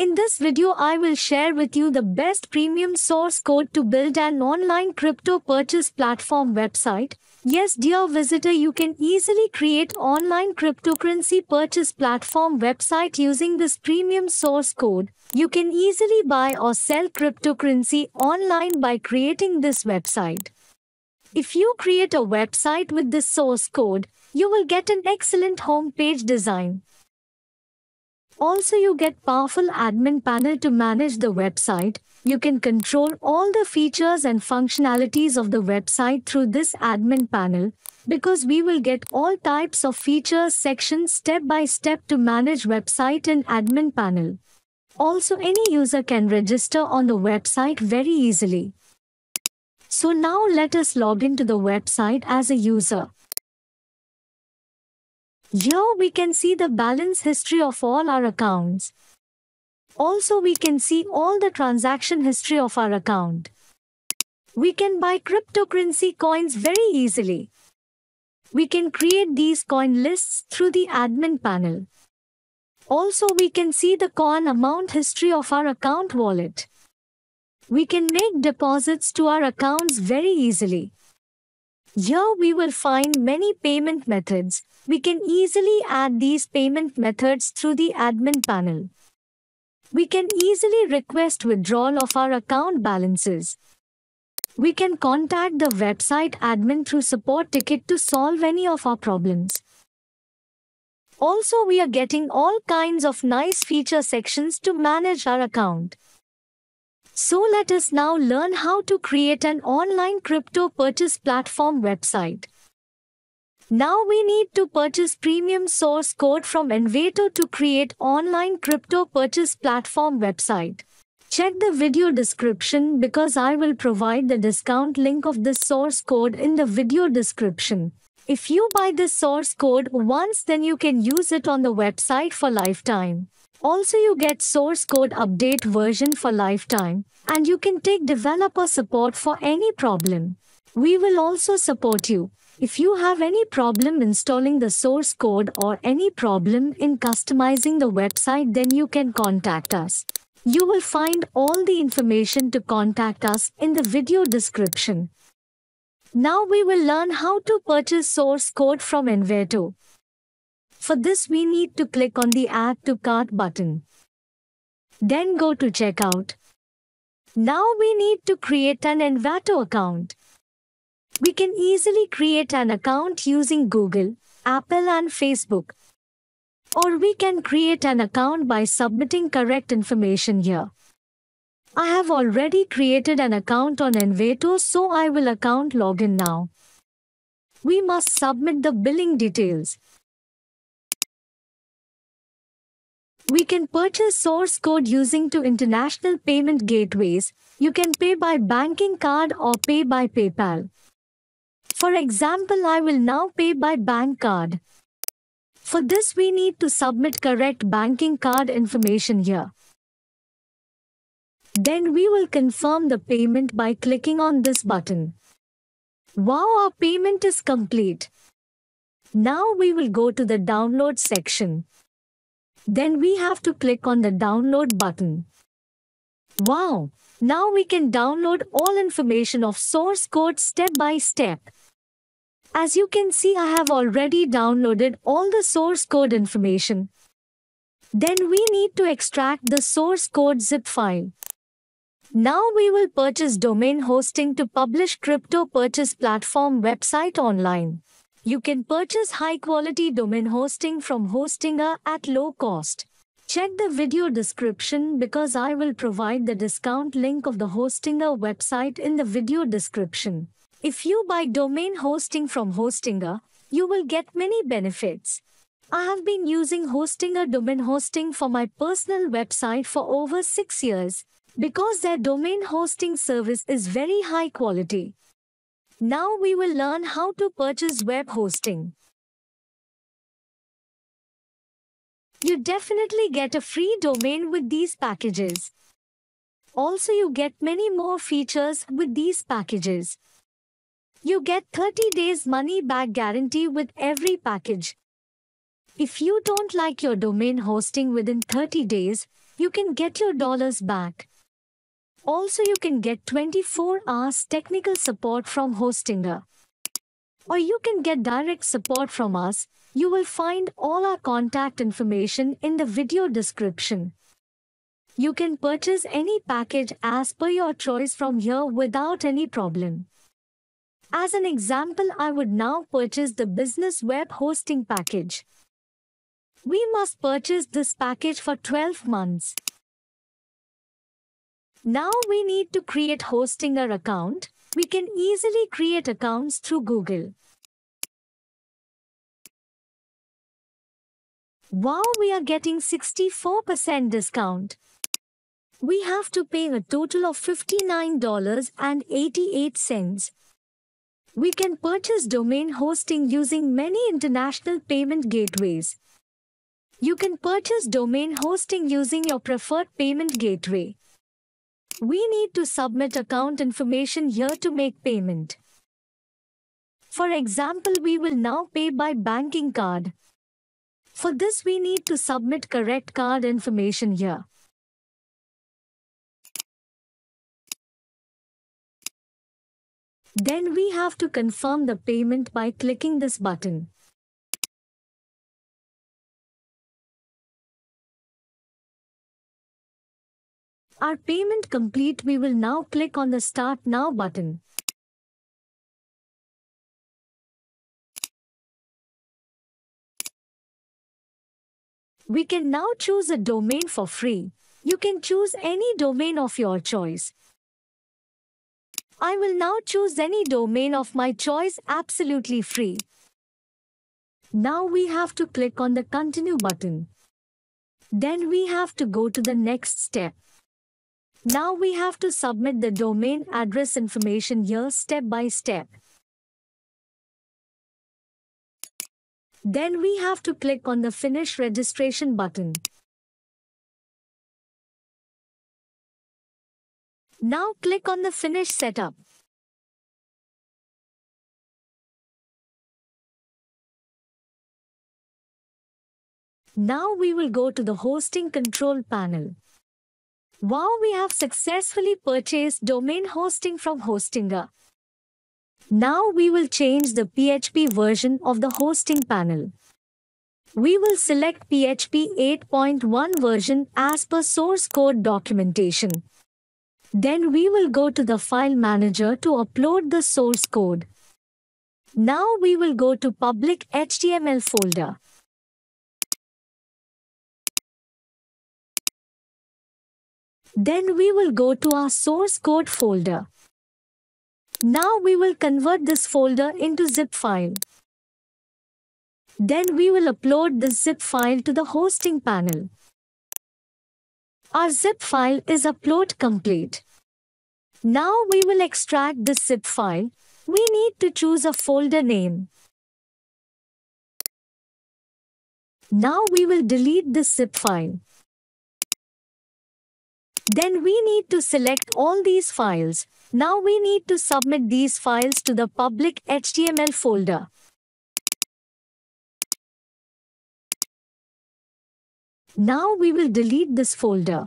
In this video, I will share with you the best premium source code to build an online crypto purchase platform website. Yes, dear visitor, you can easily create online cryptocurrency purchase platform website using this premium source code. You can easily buy or sell cryptocurrency online by creating this website. If you create a website with this source code, you will get an excellent homepage design. Also, you get powerful admin panel to manage the website. You can control all the features and functionalities of the website through this admin panel because we will get all types of features sections step by step to manage website and admin panel. Also, any user can register on the website very easily. So now let us log into the website as a user. Here we can see the balance history of all our accounts. Also we can see all the transaction history of our account. We can buy cryptocurrency coins very easily. We can create these coin lists through the admin panel. Also we can see the coin amount history of our account wallet. We can make deposits to our accounts very easily. Here we will find many payment methods. We can easily add these payment methods through the admin panel. We can easily request withdrawal of our account balances. We can contact the website admin through support ticket to solve any of our problems. Also, we are getting all kinds of nice feature sections to manage our account. So let us now learn how to create an online crypto purchase platform website. Now we need to purchase premium source code from Envato to create online crypto purchase platform website. Check the video description because I will provide the discount link of this source code in the video description. If you buy this source code once then you can use it on the website for lifetime. Also, you get source code update version for lifetime, and you can take developer support for any problem. We will also support you if you have any problem installing the source code or any problem in customizing the website, then you can contact us. You will find all the information to contact us in the video description. Now we will learn how to purchase source code from Envato. For this we need to click on the Add to Cart button. Then go to Checkout. Now we need to create an Envato account. We can easily create an account using Google, Apple and Facebook. Or we can create an account by submitting correct information here. I have already created an account on Envato so I will account login now. We must submit the billing details. We can purchase source code using two international payment gateways. You can pay by banking card or pay by PayPal. For example, I will now pay by bank card. For this, we need to submit correct banking card information here. Then we will confirm the payment by clicking on this button. Wow, our payment is complete. Now we will go to the download section. Then we have to click on the download button. Wow! Now we can download all information of source code step by step. As you can see I have already downloaded all the source code information. Then we need to extract the source code zip file. Now we will purchase domain hosting to publish crypto purchase platform website online. You can purchase high-quality domain hosting from Hostinger at low cost. Check the video description because I will provide the discount link of the Hostinger website in the video description. If you buy domain hosting from Hostinger, you will get many benefits. I have been using Hostinger domain hosting for my personal website for over 6 years because their domain hosting service is very high quality. Now we will learn how to purchase web hosting. You definitely get a free domain with these packages. Also you get many more features with these packages. You get 30 days money back guarantee with every package. If you don't like your domain hosting within 30 days, you can get your dollars back. Also, you can get 24 hours technical support from Hostinger. Or you can get direct support from us. You will find all our contact information in the video description. You can purchase any package as per your choice from here without any problem. As an example, I would now purchase the business web hosting package. We must purchase this package for 12 months. Now we need to create hosting our account. We can easily create accounts through Google. Wow, we are getting 64% discount. We have to pay a total of $59.88. We can purchase domain hosting using many international payment gateways. You can purchase domain hosting using your preferred payment gateway. We need to submit account information here to make payment. For example, we will now pay by banking card. For this, we need to submit correct card information here. Then we have to confirm the payment by clicking this button. Our payment complete we will now click on the start now button. We can now choose a domain for free. You can choose any domain of your choice. I will now choose any domain of my choice absolutely free. Now we have to click on the continue button. Then we have to go to the next step. Now we have to submit the domain address information here step by step. Then we have to click on the Finish Registration button. Now click on the Finish Setup. Now we will go to the Hosting Control panel. Wow, we have successfully purchased domain hosting from Hostinger. Now we will change the PHP version of the hosting panel. We will select PHP 8.1 version as per source code documentation. Then we will go to the file manager to upload the source code. Now we will go to public HTML folder. Then we will go to our source code folder. Now we will convert this folder into zip file. Then we will upload this zip file to the hosting panel. Our zip file is upload complete. Now we will extract this zip file. We need to choose a folder name. Now we will delete this zip file. Then we need to select all these files. Now we need to submit these files to the public HTML folder. Now we will delete this folder.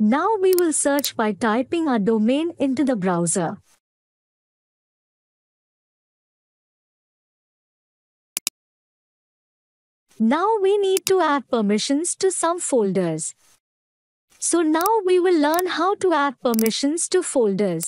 Now we will search by typing our domain into the browser. Now we need to add permissions to some folders. So now we will learn how to add permissions to folders.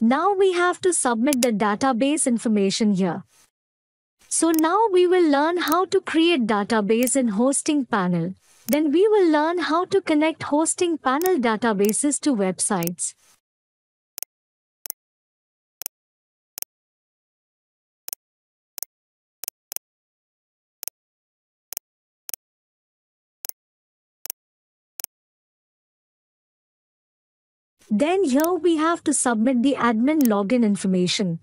Now we have to submit the database information here. So now we will learn how to create database in hosting panel. Then we will learn how to connect hosting panel databases to websites. Then here we have to submit the admin login information.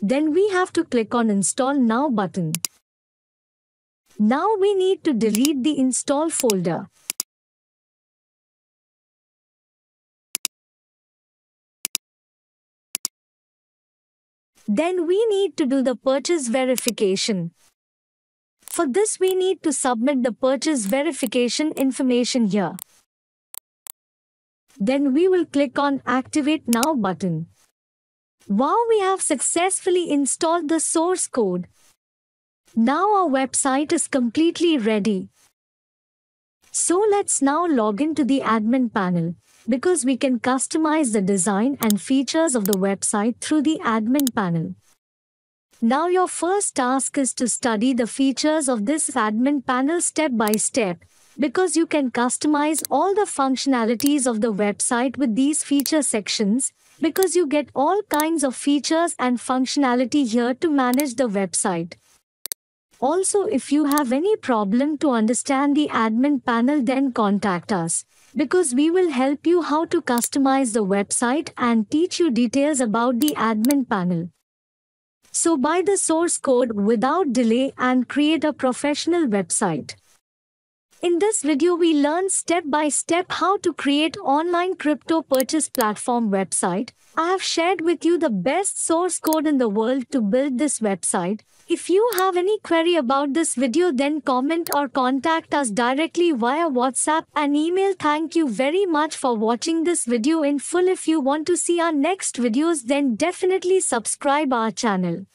Then we have to click on install now button. Now we need to delete the install folder. Then we need to do the purchase verification. For this we need to submit the purchase verification information here then we will click on Activate Now button. Wow, we have successfully installed the source code. Now our website is completely ready. So let's now log into the admin panel because we can customize the design and features of the website through the admin panel. Now your first task is to study the features of this admin panel step by step because you can customize all the functionalities of the website with these feature sections because you get all kinds of features and functionality here to manage the website. Also, if you have any problem to understand the admin panel, then contact us because we will help you how to customize the website and teach you details about the admin panel. So buy the source code without delay and create a professional website. In this video, we learn step by step how to create online crypto purchase platform website. I have shared with you the best source code in the world to build this website. If you have any query about this video, then comment or contact us directly via WhatsApp and email. Thank you very much for watching this video in full. If you want to see our next videos, then definitely subscribe our channel.